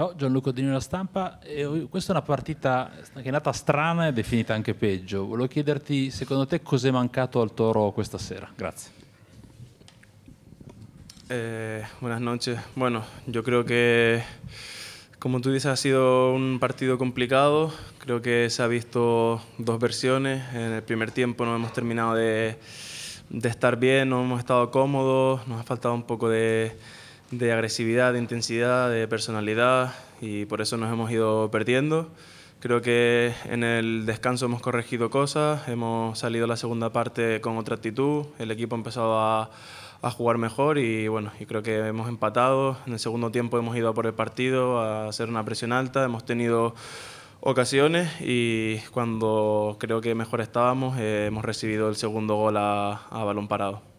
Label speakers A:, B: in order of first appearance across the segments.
A: Ciao Gianluca Dini La Stampa, eh, oh, questa è una partita che è nata strana e definita anche peggio. Volevo chiederti secondo te cos'è mancato al Toro questa sera. Grazie.
B: Eh, buenas noches. Bueno, yo creo que como tú dices ha sido un partido complicado. Creo que se ha visto dos versiones. En el primer tiempo no hemos terminado de, de estar bien, no hemos estado cómodos, nos ha faltado un poco de de agresividad, de intensidad, de personalidad y por eso nos hemos ido perdiendo. Creo que en el descanso hemos corregido cosas, hemos salido a la segunda parte con otra actitud, el equipo ha empezado a, jugar mejor y bueno, y creo que hemos empatado. En el segundo tiempo hemos ido a por el partido, a hacer una presión alta, hemos tenido ocasiones y cuando creo que mejor estábamos eh, hemos recibido el segundo gol a balón parado.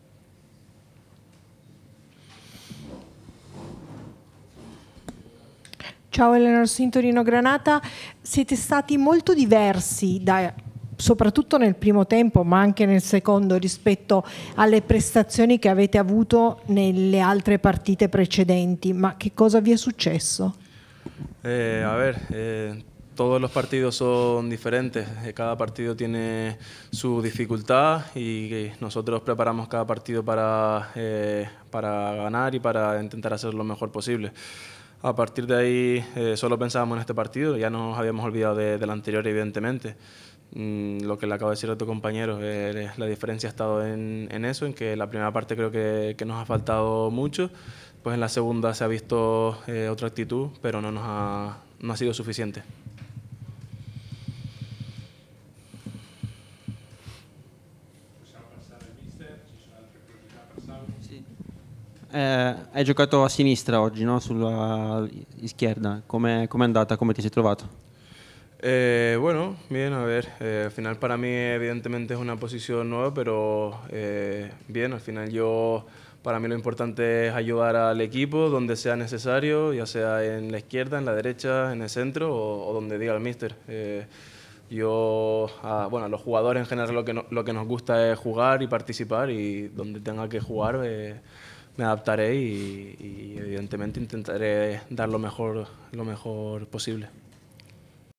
A: Ciao Eleanor Sintorino Granata, siete stati molto diversi da, soprattutto nel primo tempo ma anche nel secondo rispetto alle prestazioni che avete avuto nelle altre partite precedenti, ma che cosa vi è successo?
B: Eh, a ver, eh, todos los partidos son diferentes, eh, cada partido tiene su dificultad y eh, nosotros preparamos cada partido para, eh, para ganar y para intentar hacer lo mejor posible. A partir de ahí eh, solo pensábamos en este partido, ya nos habíamos olvidado del anterior evidentemente. Mm, lo que le acabo de decir a tu compañero, eh, la diferencia ha estado en, eso, en que la primera parte creo que, nos ha faltado mucho, pues en la segunda se ha visto eh, otra actitud, pero no nos ha, no ha sido suficiente. Pues eh, jugado a sinistra oggi, no? sulla izquierda. Come è andata? Come ti sei trovato? Eh, bueno, bien, a ver, eh, al final para mí evidentemente es una posición nueva, pero eh, bien, al final yo, para mí lo importante es ayudar al equipo donde sea necesario, ya sea en la izquierda, en la derecha, en el centro o, donde diga el míster. yo, bueno, los jugadores en general lo que, lo que nos gusta es jugar y participar y donde tenga que jugar me adaptaré y, evidentemente intentaré dar lo mejor, lo mejor posible.